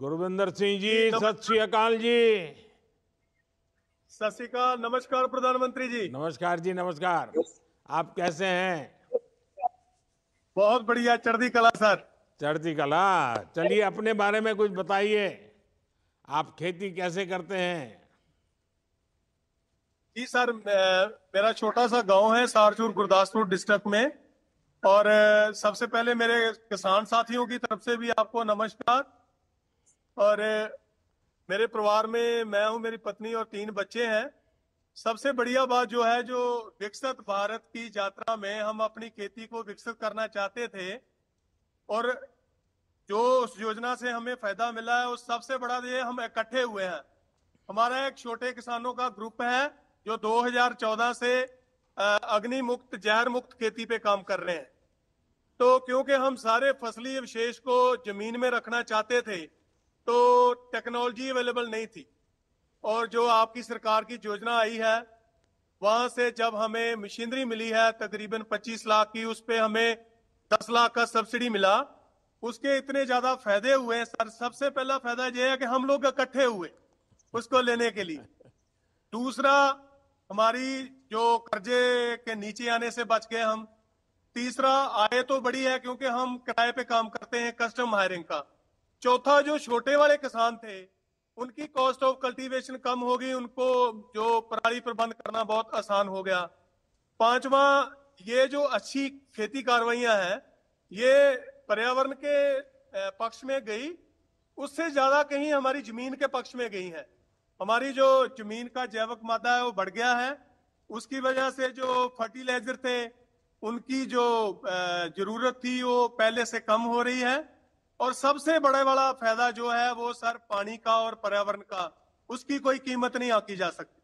गुरविंदर सिंह जी सत श्री अकाल जी सत नमस्कार प्रधानमंत्री जी नमस्कार जी नमस्कार आप कैसे हैं बहुत बढ़िया चढ़ती कला सर चढ़ती कला चलिए अपने बारे में कुछ बताइए आप खेती कैसे करते हैं जी सर मेरा छोटा सा गांव है सारचूर गुरदासपुर डिस्ट्रिक्ट में और सबसे पहले मेरे किसान साथियों की तरफ से भी आपको नमस्कार और मेरे परिवार में मैं हूं मेरी पत्नी और तीन बच्चे हैं सबसे बढ़िया बात जो है जो विकसित भारत की यात्रा में हम अपनी खेती को विकसित करना चाहते थे और जो उस योजना से हमें फायदा मिला है उस सबसे बड़ा ये हम इकट्ठे हुए हैं हमारा एक छोटे किसानों का ग्रुप है जो 2014 से अग्नि मुक्त जहर मुक्त खेती पे काम कर रहे हैं तो क्योंकि हम सारे फसली अवशेष को जमीन में रखना चाहते थे तो टेक्नोलॉजी अवेलेबल नहीं थी और जो आपकी सरकार की योजना आई है वहां से जब हमें मशीनरी मिली है तकरीबन 25 लाख की उस पर हमें 10 लाख का सब्सिडी मिला उसके इतने ज्यादा फायदे हुए हैं सर सबसे पहला फायदा यह है कि हम लोग इकट्ठे हुए उसको लेने के लिए दूसरा हमारी जो कर्जे के नीचे आने से बच गए हम तीसरा आय तो बड़ी है क्योंकि हम किराए पे काम करते हैं कस्टम हायरिंग का चौथा जो छोटे वाले किसान थे उनकी कॉस्ट ऑफ कल्टीवेशन कम होगी उनको जो पराली प्रबंध करना बहुत आसान हो गया पांचवा ये जो अच्छी खेती कार्रवाइयां हैं ये पर्यावरण के पक्ष में गई उससे ज्यादा कहीं हमारी जमीन के पक्ष में गई है हमारी जो जमीन का जैविक मादा है वो बढ़ गया है उसकी वजह से जो फर्टिलाइजर थे उनकी जो जरूरत थी वो पहले से कम हो रही है और सबसे बड़े वाला फायदा जो है वो सर पानी का और पर्यावरण का उसकी कोई कीमत नहीं आकी जा सकती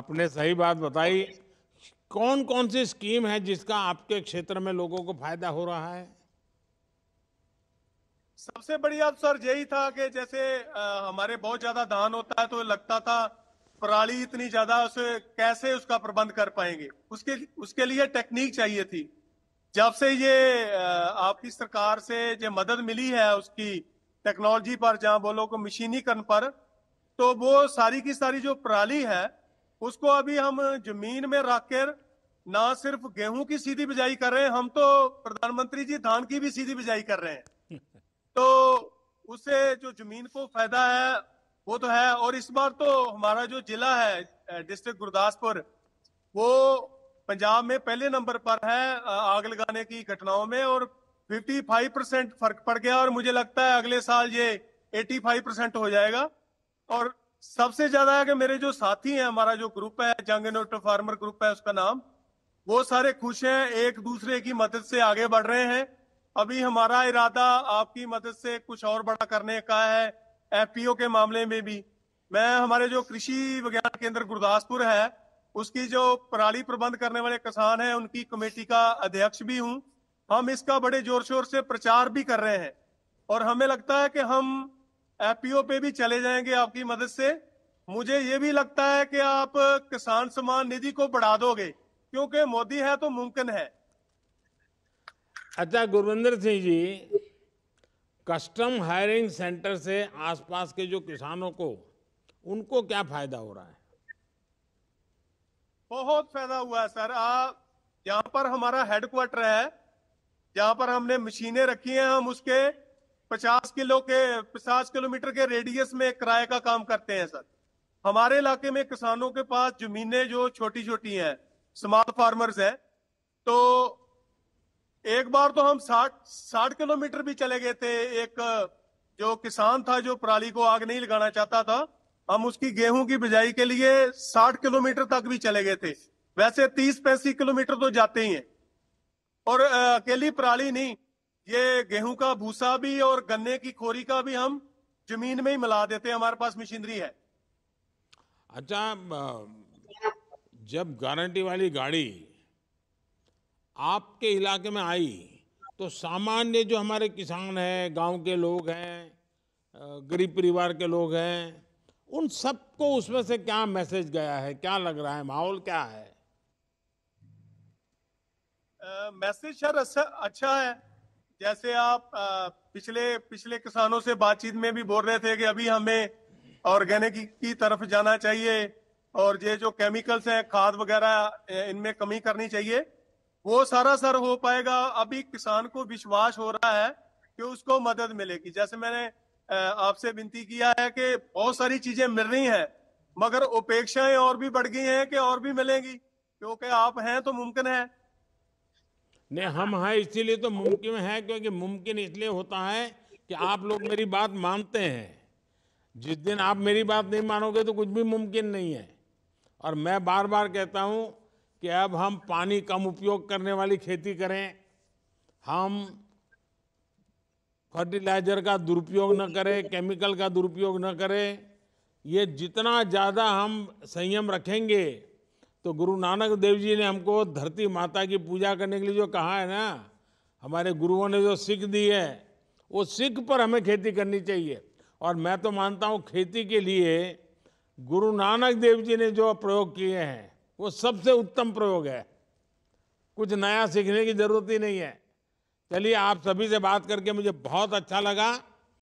आपने सही बात बताई कौन कौन सी स्कीम है जिसका आपके क्षेत्र में लोगों को फायदा हो रहा है सबसे बड़ी बात तो सर यही था कि जैसे आ, हमारे बहुत ज्यादा धान होता है तो लगता था पराली इतनी ज्यादा उसे कैसे उसका प्रबंध कर पाएंगे उसके उसके लिए टेक्निक चाहिए थी जब से ये आपकी सरकार से जो मदद मिली है उसकी टेक्नोलॉजी पर जहाँ बोलो को मशीनीकरण पर तो वो सारी की सारी जो पराली है उसको अभी हम जमीन में रख कर ना सिर्फ गेहूं की सीधी बिजाई कर रहे हैं हम तो प्रधानमंत्री जी धान की भी सीधी बिजाई कर रहे हैं तो उससे जो जमीन को फायदा है वो तो है और इस बार तो हमारा जो जिला है डिस्ट्रिक्ट गुरदासपुर वो पंजाब में पहले नंबर पर है आग लगाने की घटनाओं में और 55 परसेंट फर्क पड़ गया और मुझे लगता है अगले साल ये 85 परसेंट हो जाएगा और सबसे ज्यादा है कि मेरे जो साथी हैं हमारा जो ग्रुप है जंग नोट फार्मर ग्रुप है उसका नाम वो सारे खुश हैं एक दूसरे की मदद से आगे बढ़ रहे हैं अभी हमारा इरादा आपकी मदद से कुछ और बड़ा करने का है एफ के मामले में भी मैं हमारे जो कृषि विज्ञान केंद्र गुरदासपुर है उसकी जो पराली प्रबंध करने वाले किसान हैं उनकी कमेटी का अध्यक्ष भी हूं हम इसका बड़े जोर शोर से प्रचार भी कर रहे हैं और हमें लगता है कि हम एफ पे भी चले जाएंगे आपकी मदद से मुझे ये भी लगता है कि आप किसान सम्मान निधि को बढ़ा दोगे क्योंकि मोदी है तो मुमकिन है अच्छा Gurvinder Singh ji custom hiring centre से आसपास के जो किसानों को उनको क्या फायदा हो रहा है बहुत फायदा हुआ है सर आप यहाँ पर हमारा हेडक्वार्टर है यहाँ पर हमने मशीनें रखी हैं हम उसके 50 किलो के 50 किलोमीटर के रेडियस में किराए का काम करते हैं सर हमारे इलाके में किसानों के पास जमीनें जो छोटी छोटी हैं स्मॉल फार्मर्स हैं तो एक बार तो हम साठ साठ किलोमीटर भी चले गए थे एक जो किसान था जो पराली को आग नहीं लगाना चाहता था हम उसकी गेहूं की बिजाई के लिए 60 किलोमीटर तक भी चले गए थे वैसे 30 पैसी किलोमीटर तो जाते ही हैं और अकेली पराली नहीं ये गेहूं का भूसा भी और गन्ने की खोरी का भी हम जमीन में ही मिला देते हैं हमारे पास मशीनरी है अच्छा जब गारंटी वाली गाड़ी आपके इलाके में आई तो सामान्य जो हमारे किसान हैं गांव के लोग हैं गरीब परिवार के लोग हैं उन सबको उसमें से क्या मैसेज गया है क्या लग रहा है माहौल क्या है मैसेज सर अच्छा, है जैसे आप आ, पिछले पिछले किसानों से बातचीत में भी बोल रहे थे कि अभी हमें ऑर्गेनिक की तरफ जाना चाहिए और ये जो केमिकल्स हैं खाद वगैरह इनमें कमी करनी चाहिए वो सारा सर हो पाएगा अभी किसान को विश्वास हो रहा है कि उसको मदद मिलेगी जैसे मैंने आपसे विनती किया है कि बहुत सारी चीजें मिल रही हैं मगर उपेक्षाएं और भी बढ़ गई हैं कि और भी मिलेंगी क्योंकि आप हैं तो मुमकिन है नहीं हम हैं इसीलिए तो मुमकिन है क्योंकि मुमकिन इसलिए होता है कि आप लोग मेरी बात मानते हैं जिस दिन आप मेरी बात नहीं मानोगे तो कुछ भी मुमकिन नहीं है और मैं बार बार कहता हूं कि अब हम पानी कम उपयोग करने वाली खेती करें हम फर्टिलाइजर का दुरुपयोग न करें केमिकल का दुरुपयोग न करें ये जितना ज़्यादा हम संयम रखेंगे तो गुरु नानक देव जी ने हमको धरती माता की पूजा करने के लिए जो कहा है ना हमारे गुरुओं ने जो सिख दी है वो सिख पर हमें खेती करनी चाहिए और मैं तो मानता हूँ खेती के लिए गुरु नानक देव जी ने जो प्रयोग किए हैं वो सबसे उत्तम प्रयोग है कुछ नया सीखने की जरूरत ही नहीं है चलिए आप सभी से बात करके मुझे बहुत अच्छा लगा